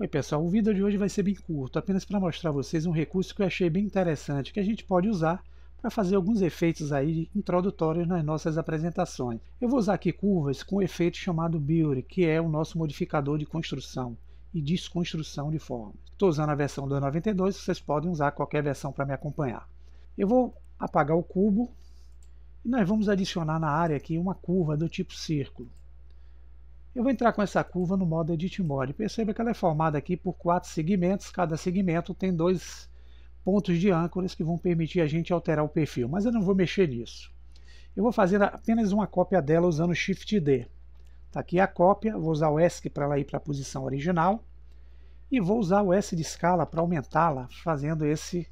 Oi pessoal, o vídeo de hoje vai ser bem curto, apenas para mostrar a vocês um recurso que eu achei bem interessante, que a gente pode usar para fazer alguns efeitos aí introdutórios nas nossas apresentações. Eu vou usar aqui curvas com um efeito chamado Build, que é o nosso modificador de construção e desconstrução de formas. Estou usando a versão 2.92, vocês podem usar qualquer versão para me acompanhar. Eu vou apagar o cubo e nós vamos adicionar na área aqui uma curva do tipo círculo. Eu vou entrar com essa curva no modo Edit Mode. Perceba que ela é formada aqui por quatro segmentos. Cada segmento tem dois pontos de âncoras que vão permitir a gente alterar o perfil, mas eu não vou mexer nisso. Eu vou fazer apenas uma cópia dela usando Shift D. Está aqui a cópia, vou usar o ESC é para ela ir para a posição original e vou usar o S de escala para aumentá-la, fazendo esse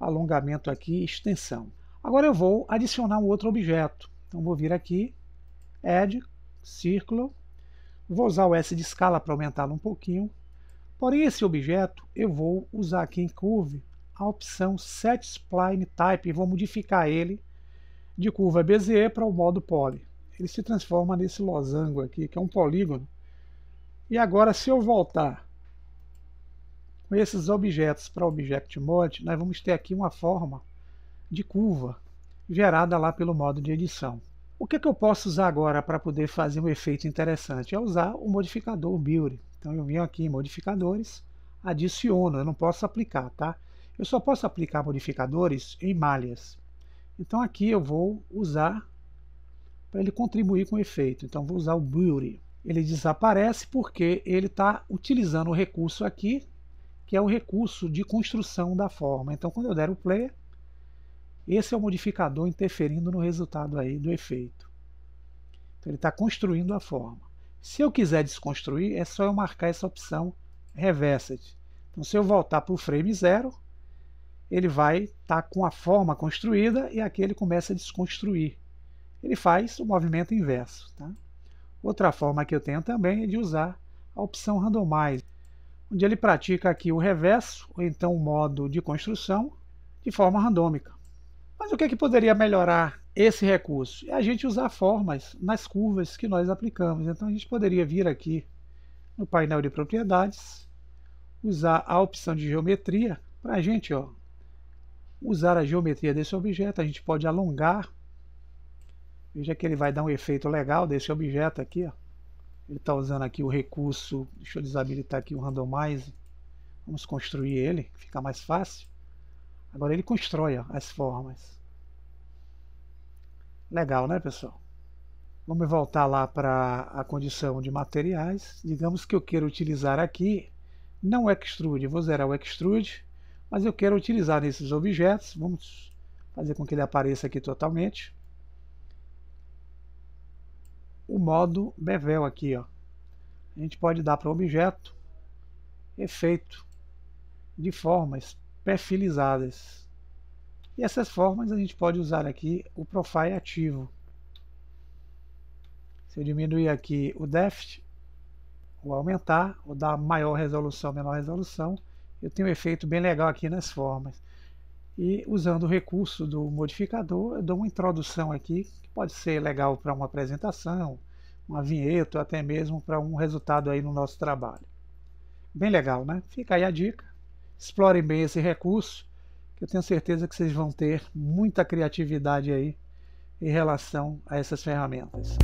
alongamento aqui extensão. Agora eu vou adicionar um outro objeto. Então vou vir aqui, Add, Círculo, Vou usar o S de escala para aumentá-lo um pouquinho. Porém, esse objeto eu vou usar aqui em Curve a opção Set Spline Type e vou modificar ele de curva bezier para o modo poly. Ele se transforma nesse losango aqui, que é um polígono. E agora, se eu voltar com esses objetos para Object Mode, nós vamos ter aqui uma forma de curva gerada lá pelo modo de edição. O que, é que eu posso usar agora para poder fazer um efeito interessante? É usar o modificador Build. Então eu venho aqui em modificadores, adiciono, eu não posso aplicar, tá? Eu só posso aplicar modificadores em malhas. Então aqui eu vou usar para ele contribuir com o efeito. Então vou usar o Beauty. Ele desaparece porque ele está utilizando o recurso aqui, que é o recurso de construção da forma. Então quando eu der o play, esse é o modificador interferindo no resultado aí do efeito. Então ele está construindo a forma. Se eu quiser desconstruir, é só eu marcar essa opção Reversed. Então se eu voltar para o frame 0, ele vai estar tá com a forma construída e aqui ele começa a desconstruir. Ele faz o movimento inverso. Tá? Outra forma que eu tenho também é de usar a opção Randomize, onde ele pratica aqui o reverso, ou então o modo de construção, de forma randômica. Mas o que, é que poderia melhorar esse recurso? É a gente usar formas nas curvas que nós aplicamos. Então a gente poderia vir aqui no painel de propriedades, usar a opção de geometria para a gente ó, usar a geometria desse objeto. A gente pode alongar. Veja que ele vai dar um efeito legal desse objeto aqui. Ó. Ele está usando aqui o recurso, deixa eu desabilitar aqui o randomize. Vamos construir ele, fica mais fácil. Agora ele constrói as formas. Legal, né, pessoal? Vamos voltar lá para a condição de materiais. Digamos que eu quero utilizar aqui, não o extrude, vou zerar o extrude, mas eu quero utilizar nesses objetos. Vamos fazer com que ele apareça aqui totalmente. O modo bevel aqui, ó. A gente pode dar para o objeto, efeito de formas, perfilizadas. E essas formas a gente pode usar aqui o profile ativo. Se eu diminuir aqui o deft, ou aumentar, ou dar maior resolução, menor resolução, eu tenho um efeito bem legal aqui nas formas. E usando o recurso do modificador, eu dou uma introdução aqui, que pode ser legal para uma apresentação, uma vinheta, ou até mesmo para um resultado aí no nosso trabalho. Bem legal, né? Fica aí a dica explorem bem esse recurso, que eu tenho certeza que vocês vão ter muita criatividade aí em relação a essas ferramentas.